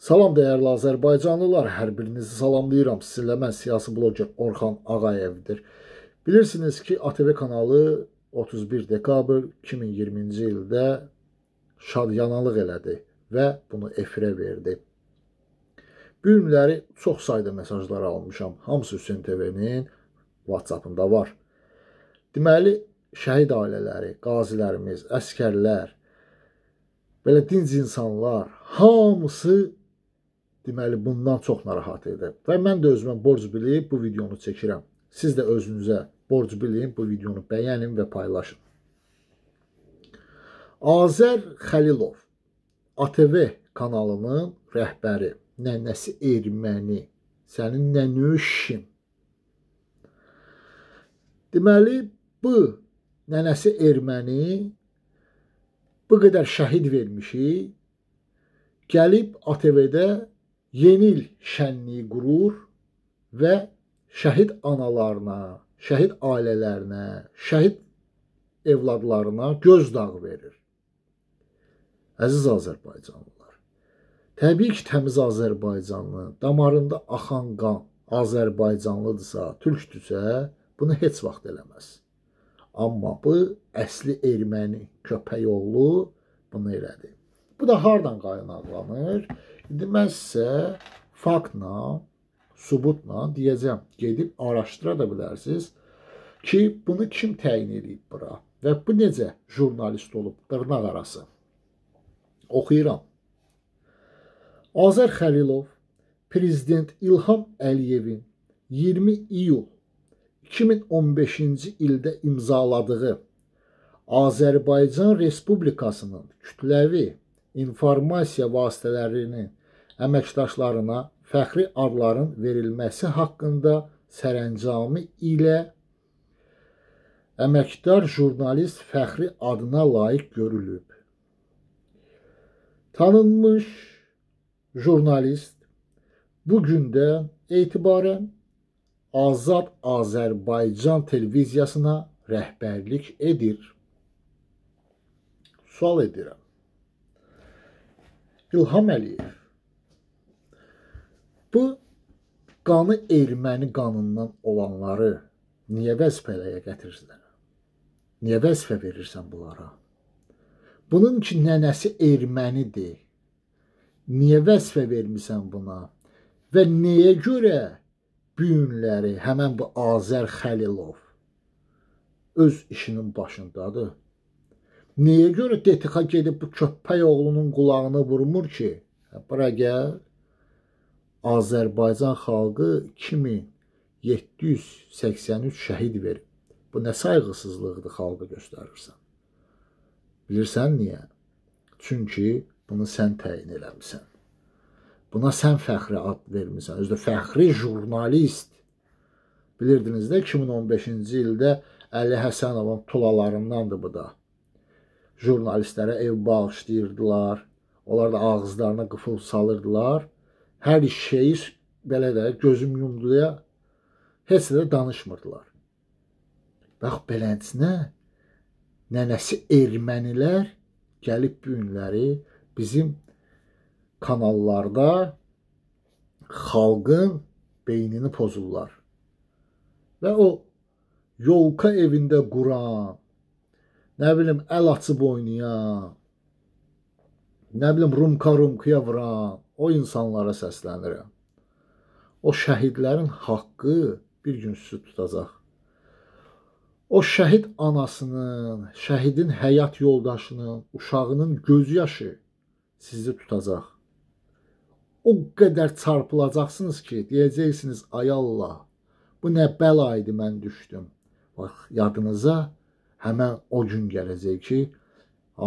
Salam dəyərli Azərbaycanlılar, hər birinizi salamlayıram. Sizinlə mən siyasi bloger Orxan Ağayevdir. Bilirsiniz ki, ATV kanalı 31 dekabr 2020-ci ildə şadyanalıq elədi və bunu efirə verdi. Bu günləri çox sayda mesajlar almışam. Hamısı Hüseyin TV-nin WhatsApp-ında var. Deməli, şəhid ailələri, qazilərimiz, əskərlər, belə dinc insanlar hamısı deməli bundan çox narahat edir. Və mən də özümə borc bilib bu videonu çəkirəm. Siz də özünüzə borc bilin, bu videonu bəyənin və paylaşın. Azər Xəlilov ATV kanalının rəhbəri, nənəsi erməni, sənin nənüşin. Deməli, bu nənəsi erməni bu qədər şəhid vermişik, gəlib ATV-də yenil şənliyi qurur və şəhid analarına, şəhid ailələrinə, şəhid evladlarına gözdağ verir. Əziz Azərbaycanlılar, təbii ki, təmiz Azərbaycanlı damarında axan qan Azərbaycanlıdırsa, türkdürsə, bunu heç vaxt eləməz. Amma bu əsli erməni köpəyoğlu bunu elədi. Bu da hardan qaynaqlanır? İndi mən sizə faktla, sübutla deyəcəm. Gedib araşdıra da bilərsiniz ki, bunu kim təyin edib bura və bu necə jurnalist olub dırnaq arası. Oxuyuram. Azər Xəlilov prezident İlham Əliyevin 20 iyul 2015-ci ildə imzaladığı Azərbaycan Respublikasının kütləvi informasiya vasitələrinin əməkdaşlarına fəxri adların verilməsi haqqında sərəncamı ilə əməkdar jurnalist fəxri adına layiq görülüb. Tanınmış jurnalist bu gündən etibarən Azad Azərbaycan televiziyasına rəhbərlik edir. Sual edirəm. İlham Əliyev. Bu qanı erməni qanından olanları niyə vəzifəyə gətirirsən? Niyə vəzifə verirsən bunlara? Bunun ki nənəsi ermənidir. Niyə vəzifə vermisən buna? Və nəyə görə bu günləri həmin bu Azər Xəlilov öz işinin başındadır? Niyə görə DTX gedib bu köppək oğlunun qulağını vurmur ki? Hə, bura gəl. Azərbaycan xalqı 2783 şəhid verib. Bu nə sayğısızlıqdır xalqa göstərirsən. Bilirsən niyə? Çünki bunu sən təyin eləmisən. Buna sən fəxri ad vermisən. Özü də fəxri jurnalist. Bilirdiniz də 2015-ci ildə Əli Həsənovun tulalarındandır bu da jurnalistlərə ev bağışlayırdılar. Onlar da ağızlarına qıfıl salırdılar. Hər şeyi belə də gözüm yumduya heç də danışmırdılar. Bax beləsinə nənəsi ermənilər gəlib bu günləri bizim kanallarda xalqın beynini pozurlar. Və o yolka evində quran, nə bilim əl açıb oynayan, nə bilim rumka-rumkuya vuran o insanlara səslənirəm. O şəhidlərin haqqı bir gün süt tutacaq. O şəhid anasının, şəhidin həyat yoldaşının, uşağının gözü yaşı sizi tutacaq. O qədər çarpılacaqsınız ki, deyəcəksiniz, ay Allah, bu nə bəla idi mən düşdüm. Bax, yadınıza həmən o gün gələcək ki,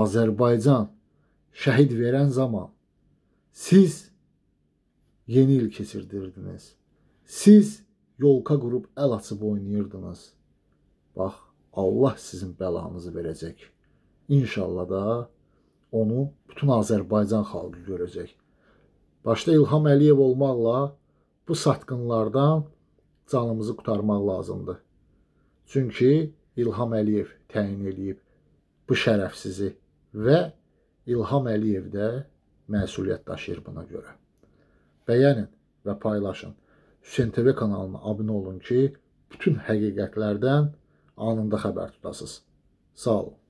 Azərbaycan şəhid verən zaman siz yeni il keçirdirdiniz. Siz yolka qurub əl açıb oynayırdınız. Bax, Allah sizin bəlanızı verəcək. İnşallah da onu bütün Azərbaycan xalqı görəcək. Başda İlham Əliyev olmaqla bu satqınlardan canımızı qurtarmaq lazımdır. Çünki İlham Əliyev təyin eləyib bu şərəfsizi və İlham Əliyev də məsuliyyət daşıyır buna görə. Bəyənin və paylaşın. Hüseyn TV kanalına abunə olun ki, bütün həqiqətlərdən anında xəbər tutasınız. Sağ olun.